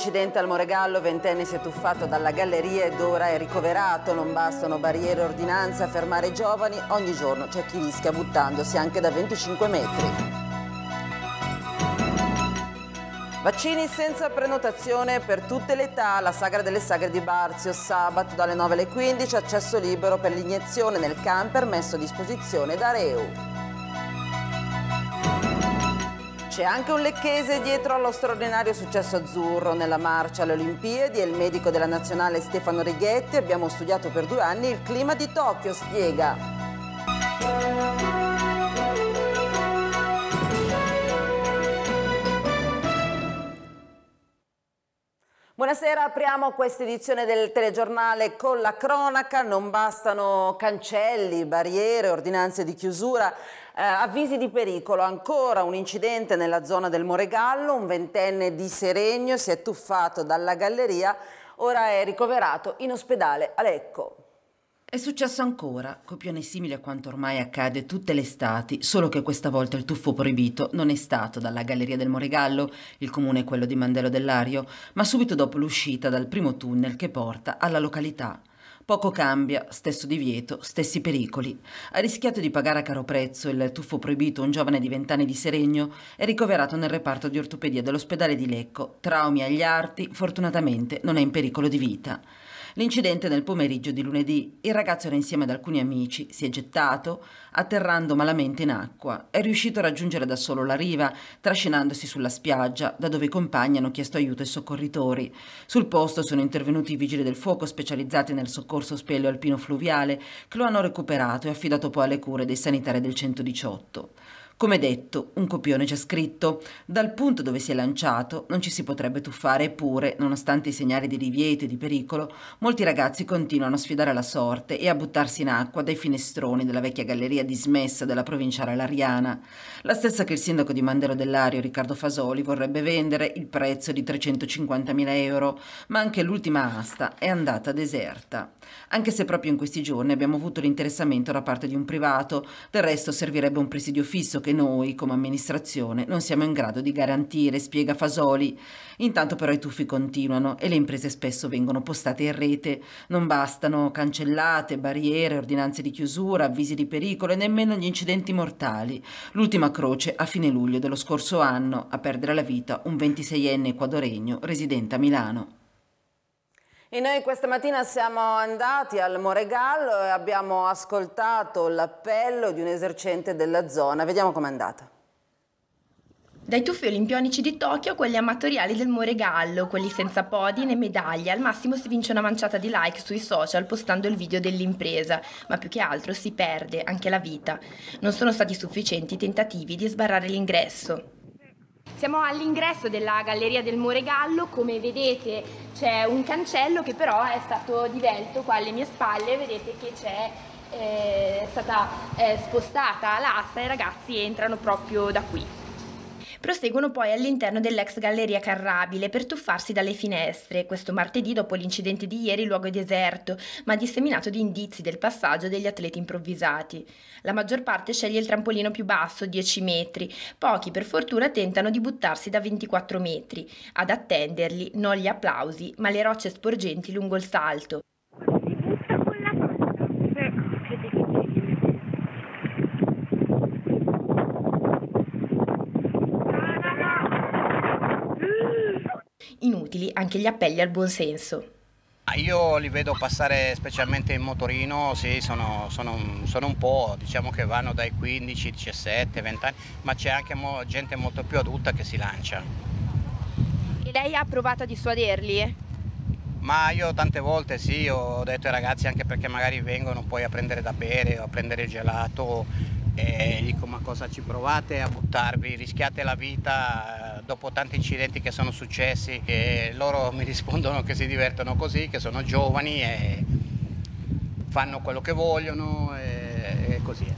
incidente al Moregallo, ventenne si è tuffato dalla galleria ed ora è ricoverato. Non bastano barriere, e ordinanze a fermare i giovani. Ogni giorno c'è chi rischia buttandosi anche da 25 metri. Vaccini senza prenotazione per tutte le età, la sagra delle sagre di Barzio, sabato dalle 9 alle 15, accesso libero per l'iniezione nel camper messo a disposizione da Reu. C'è anche un lecchese dietro allo straordinario successo azzurro nella marcia alle Olimpiadi, è il medico della nazionale Stefano Righetti, abbiamo studiato per due anni il clima di Tokyo, spiega. Buonasera, apriamo questa edizione del telegiornale con la cronaca. Non bastano cancelli, barriere, ordinanze di chiusura. Eh, avvisi di pericolo, ancora un incidente nella zona del Moregallo, un ventenne di Seregno si è tuffato dalla galleria, ora è ricoverato in ospedale a Lecco. È successo ancora, copione simile a quanto ormai accade tutte le estati, solo che questa volta il tuffo proibito non è stato dalla Galleria del Moregallo, il comune è quello di Mandello dell'Ario, ma subito dopo l'uscita dal primo tunnel che porta alla località. Poco cambia, stesso divieto, stessi pericoli. Ha rischiato di pagare a caro prezzo il tuffo proibito un giovane di vent'anni di Seregno è ricoverato nel reparto di ortopedia dell'ospedale di Lecco. Traumi agli arti, fortunatamente non è in pericolo di vita. L'incidente nel pomeriggio di lunedì. Il ragazzo era insieme ad alcuni amici, si è gettato, atterrando malamente in acqua. È riuscito a raggiungere da solo la riva, trascinandosi sulla spiaggia, da dove i compagni hanno chiesto aiuto ai soccorritori. Sul posto sono intervenuti i vigili del fuoco specializzati nel soccorso spello alpino fluviale, che lo hanno recuperato e affidato poi alle cure dei sanitari del 118. Come detto, un copione c'è scritto. Dal punto dove si è lanciato non ci si potrebbe tuffare, eppure, nonostante i segnali di divieto e di pericolo, molti ragazzi continuano a sfidare la sorte e a buttarsi in acqua dai finestroni della vecchia galleria dismessa della provincia Lariana, la stessa che il sindaco di Mandero dell'Ario, Riccardo Fasoli, vorrebbe vendere il prezzo di 350.000 euro, ma anche l'ultima asta è andata deserta. Anche se proprio in questi giorni abbiamo avuto l'interessamento da parte di un privato, del resto servirebbe un presidio fisso che che noi, come amministrazione, non siamo in grado di garantire, spiega Fasoli. Intanto però i tuffi continuano e le imprese spesso vengono postate in rete. Non bastano cancellate, barriere, ordinanze di chiusura, avvisi di pericolo e nemmeno gli incidenti mortali. L'ultima croce a fine luglio dello scorso anno, a perdere la vita un 26enne equadoregno residente a Milano. E noi questa mattina siamo andati al Moregallo e abbiamo ascoltato l'appello di un esercente della zona. Vediamo com'è andata. Dai tuffi olimpionici di Tokyo a quelli amatoriali del Moregallo, quelli senza podi né medaglie, al massimo si vince una manciata di like sui social postando il video dell'impresa, ma più che altro si perde anche la vita. Non sono stati sufficienti i tentativi di sbarrare l'ingresso. Siamo all'ingresso della Galleria del Moregallo, come vedete c'è un cancello che però è stato divelto qua alle mie spalle, vedete che c'è eh, è stata è eh, spostata l'asta e i ragazzi entrano proprio da qui proseguono poi all'interno dell'ex galleria Carrabile per tuffarsi dalle finestre, questo martedì dopo l'incidente di ieri il luogo è deserto, ma disseminato di indizi del passaggio degli atleti improvvisati. La maggior parte sceglie il trampolino più basso, 10 metri, pochi per fortuna tentano di buttarsi da 24 metri, ad attenderli non gli applausi, ma le rocce sporgenti lungo il salto. inutili anche gli appelli al buonsenso. Ah, io li vedo passare specialmente in motorino, sì, sono, sono, sono, un po', diciamo che vanno dai 15, 17, 20 anni, ma c'è anche mo gente molto più adulta che si lancia. E lei ha provato a dissuaderli? Ma io tante volte sì, ho detto ai ragazzi anche perché magari vengono poi a prendere da bere o a prendere il gelato e dico ma cosa ci provate a buttarvi, rischiate la vita eh, dopo tanti incidenti che sono successi e loro mi rispondono che si divertono così, che sono giovani e fanno quello che vogliono e, e così è.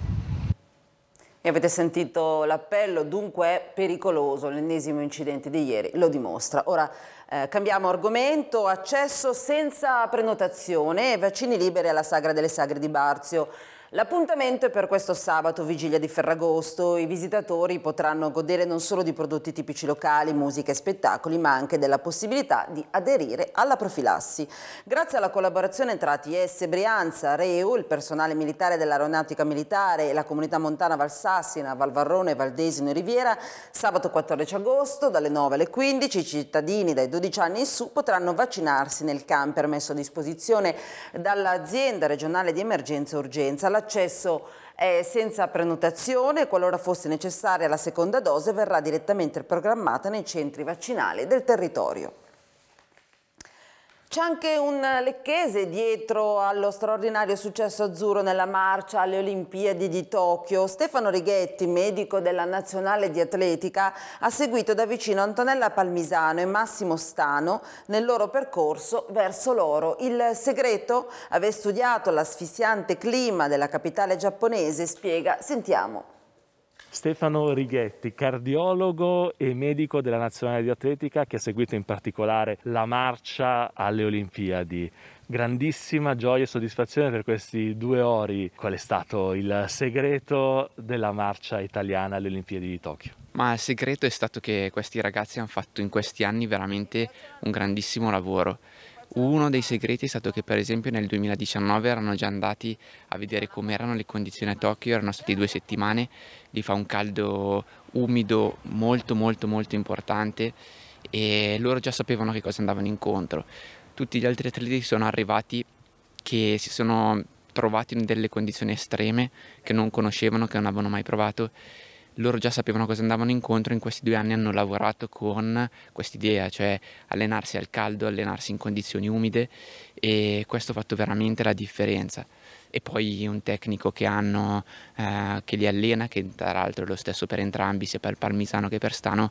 E avete sentito l'appello, dunque è pericoloso, l'ennesimo incidente di ieri lo dimostra. Ora eh, cambiamo argomento, accesso senza prenotazione, e vaccini liberi alla Sagra delle Sagre di Barzio. L'appuntamento è per questo sabato, vigilia di Ferragosto. I visitatori potranno godere non solo di prodotti tipici locali, musica e spettacoli, ma anche della possibilità di aderire alla profilassi. Grazie alla collaborazione tra ATS Brianza, REU, il personale militare dell'aeronautica militare e la comunità montana Valsassina, Valvarrone, Valdesino e Riviera, sabato 14 agosto dalle 9 alle 15 i cittadini dai 12 anni in su potranno vaccinarsi nel camper messo a disposizione dall'azienda regionale di emergenza e urgenza, la l'accesso è eh, senza prenotazione e qualora fosse necessaria la seconda dose verrà direttamente programmata nei centri vaccinali del territorio. C'è anche un lecchese dietro allo straordinario successo azzurro nella marcia alle Olimpiadi di Tokyo. Stefano Righetti, medico della Nazionale di Atletica, ha seguito da vicino Antonella Palmisano e Massimo Stano nel loro percorso verso l'oro. Il segreto? Aver studiato l'asfissiante clima della capitale giapponese, spiega, sentiamo. Stefano Righetti, cardiologo e medico della Nazionale di Atletica che ha seguito in particolare la marcia alle Olimpiadi. Grandissima gioia e soddisfazione per questi due ori. Qual è stato il segreto della marcia italiana alle Olimpiadi di Tokyo? Ma il segreto è stato che questi ragazzi hanno fatto in questi anni veramente un grandissimo lavoro uno dei segreti è stato che per esempio nel 2019 erano già andati a vedere come erano le condizioni a Tokyo, erano state due settimane, lì fa un caldo umido molto molto molto importante e loro già sapevano che cosa andavano incontro. Tutti gli altri atleti sono arrivati che si sono trovati in delle condizioni estreme che non conoscevano, che non avevano mai provato loro già sapevano cosa andavano incontro, in questi due anni hanno lavorato con quest'idea, cioè allenarsi al caldo, allenarsi in condizioni umide e questo ha fatto veramente la differenza. E poi un tecnico che hanno, eh, che li allena, che tra l'altro è lo stesso per entrambi, sia per Palmisano che per Stano,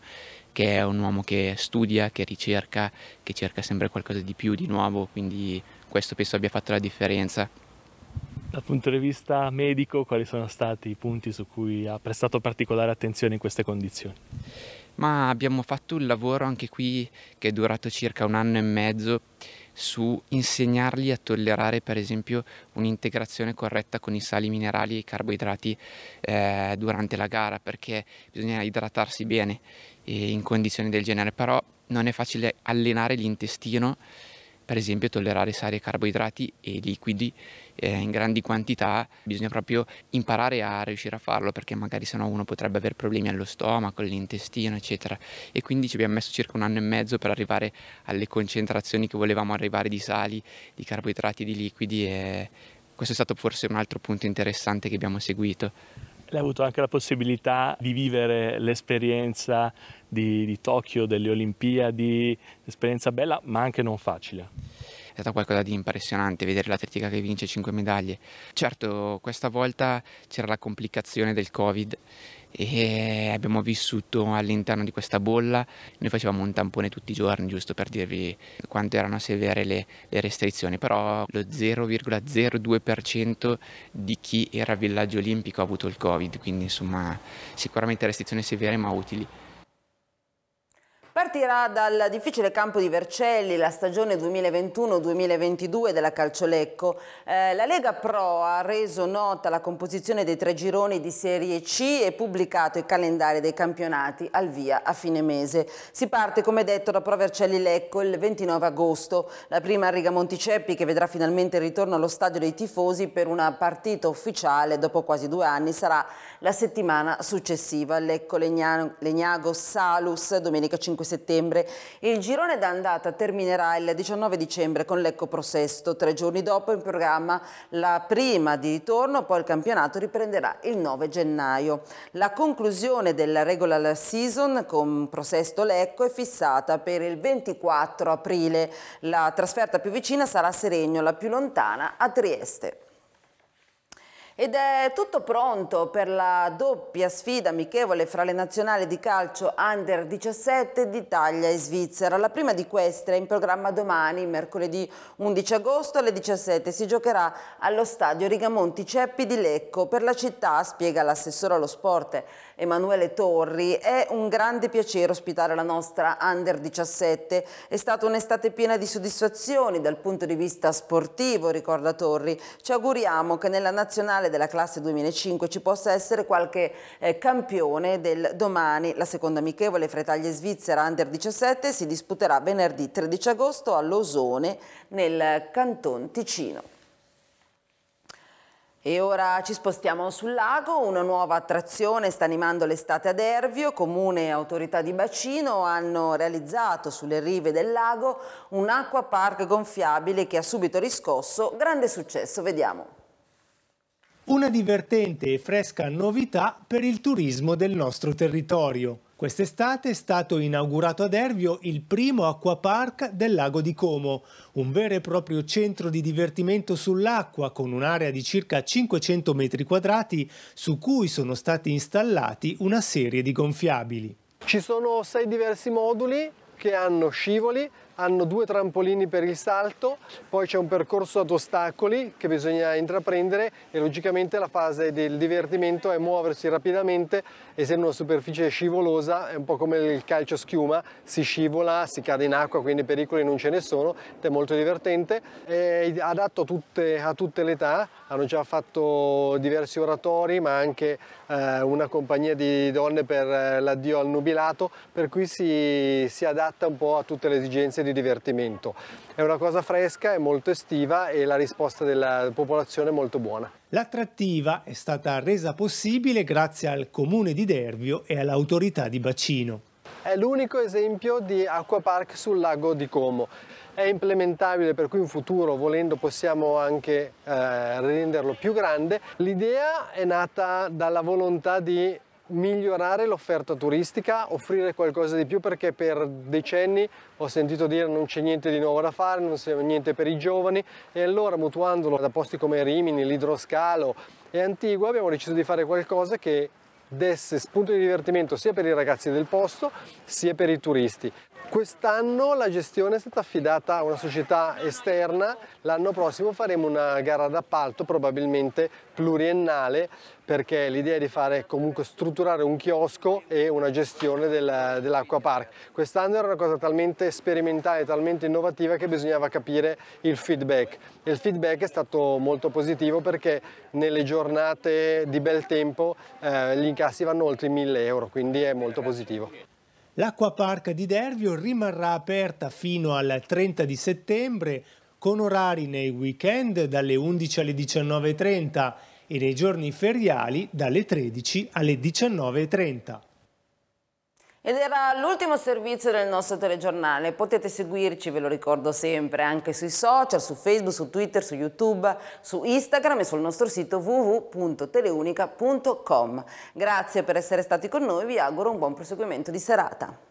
che è un uomo che studia, che ricerca, che cerca sempre qualcosa di più, di nuovo, quindi questo penso abbia fatto la differenza. Dal punto di vista medico, quali sono stati i punti su cui ha prestato particolare attenzione in queste condizioni? Ma abbiamo fatto un lavoro anche qui che è durato circa un anno e mezzo su insegnargli a tollerare per esempio un'integrazione corretta con i sali minerali e i carboidrati eh, durante la gara perché bisogna idratarsi bene eh, in condizioni del genere, però non è facile allenare l'intestino per esempio tollerare sali e carboidrati e liquidi eh, in grandi quantità, bisogna proprio imparare a riuscire a farlo perché magari sennò uno potrebbe avere problemi allo stomaco, all'intestino, eccetera. E quindi ci abbiamo messo circa un anno e mezzo per arrivare alle concentrazioni che volevamo arrivare di sali, di carboidrati, di liquidi e questo è stato forse un altro punto interessante che abbiamo seguito. Lei ha avuto anche la possibilità di vivere l'esperienza di, di Tokyo, delle Olimpiadi, un'esperienza bella ma anche non facile. È stato qualcosa di impressionante vedere l'atletica che vince 5 medaglie. Certo, questa volta c'era la complicazione del Covid e eh, abbiamo vissuto all'interno di questa bolla, noi facevamo un tampone tutti i giorni giusto per dirvi quanto erano severe le, le restrizioni, però lo 0,02% di chi era a villaggio olimpico ha avuto il covid, quindi insomma sicuramente restrizioni severe ma utili. Partirà dal difficile campo di Vercelli la stagione 2021-2022 della Calciolecco. Eh, la Lega Pro ha reso nota la composizione dei tre gironi di Serie C e pubblicato i calendari dei campionati al via a fine mese. Si parte, come detto, da Pro Vercelli-Lecco il 29 agosto. La prima a Riga Monticeppi che vedrà finalmente il ritorno allo stadio dei tifosi per una partita ufficiale dopo quasi due anni sarà la settimana successiva. Lecco-Legnago-Salus domenica 5 25 settembre. Il girone d'andata terminerà il 19 dicembre con l'Ecco Pro Sesto. Tre giorni dopo in programma la prima di ritorno, poi il campionato riprenderà il 9 gennaio. La conclusione della regular season con Pro Sesto Lecco è fissata per il 24 aprile. La trasferta più vicina sarà a Seregno, la più lontana a Trieste. Ed è tutto pronto per la doppia sfida amichevole fra le nazionali di calcio under 17 d'Italia e Svizzera. La prima di queste è in programma domani, mercoledì 11 agosto alle 17. Si giocherà allo stadio Rigamonti Ceppi di Lecco per la città, spiega l'assessore allo sport Emanuele Torri. È un grande piacere ospitare la nostra Under 17. È stata un'estate piena di soddisfazioni dal punto di vista sportivo, ricorda Torri. Ci auguriamo che nella nazionale della classe 2005 ci possa essere qualche eh, campione del domani. La seconda amichevole fra Italia e Svizzera Under 17 si disputerà venerdì 13 agosto all'Osone nel Canton Ticino. E ora ci spostiamo sul lago, una nuova attrazione sta animando l'estate ad Ervio, comune e autorità di bacino hanno realizzato sulle rive del lago un acquapark gonfiabile che ha subito riscosso grande successo, vediamo. Una divertente e fresca novità per il turismo del nostro territorio. Quest'estate è stato inaugurato ad Ervio il primo acquapark del lago di Como, un vero e proprio centro di divertimento sull'acqua con un'area di circa 500 metri quadrati su cui sono stati installati una serie di gonfiabili. Ci sono sei diversi moduli che hanno scivoli, hanno due trampolini per il salto, poi c'è un percorso ad ostacoli che bisogna intraprendere e logicamente la fase del divertimento è muoversi rapidamente, essendo una superficie scivolosa, è un po' come il calcio schiuma, si scivola, si cade in acqua, quindi pericoli non ce ne sono, è molto divertente, è adatto a tutte, a tutte le età, hanno già fatto diversi oratori ma anche eh, una compagnia di donne per eh, l'addio al nubilato, per cui si, si adatta un po' a tutte le esigenze esperienze di divertimento. È una cosa fresca, è molto estiva e la risposta della popolazione è molto buona. L'attrattiva è stata resa possibile grazie al comune di Dervio e all'autorità di bacino. È l'unico esempio di acquapark sul lago di Como. È implementabile per cui in futuro, volendo, possiamo anche eh, renderlo più grande. L'idea è nata dalla volontà di migliorare l'offerta turistica, offrire qualcosa di più perché per decenni ho sentito dire non c'è niente di nuovo da fare, non c'è niente per i giovani e allora mutuandolo da posti come Rimini, l'idroscalo e Antigua abbiamo deciso di fare qualcosa che desse spunto di divertimento sia per i ragazzi del posto sia per i turisti. Quest'anno la gestione è stata affidata a una società esterna, l'anno prossimo faremo una gara d'appalto probabilmente pluriennale perché l'idea è di fare comunque strutturare un chiosco e una gestione del, dell'acquapark. Quest'anno era una cosa talmente sperimentale, talmente innovativa che bisognava capire il feedback e il feedback è stato molto positivo perché nelle giornate di bel tempo eh, gli incassi vanno oltre i 1000 euro, quindi è molto positivo. L'acquapark di Dervio rimarrà aperta fino al 30 di settembre con orari nei weekend dalle 11 alle 19.30 e nei giorni feriali dalle 13 alle 19.30. Ed era l'ultimo servizio del nostro telegiornale, potete seguirci, ve lo ricordo sempre, anche sui social, su Facebook, su Twitter, su YouTube, su Instagram e sul nostro sito www.teleunica.com. Grazie per essere stati con noi, vi auguro un buon proseguimento di serata.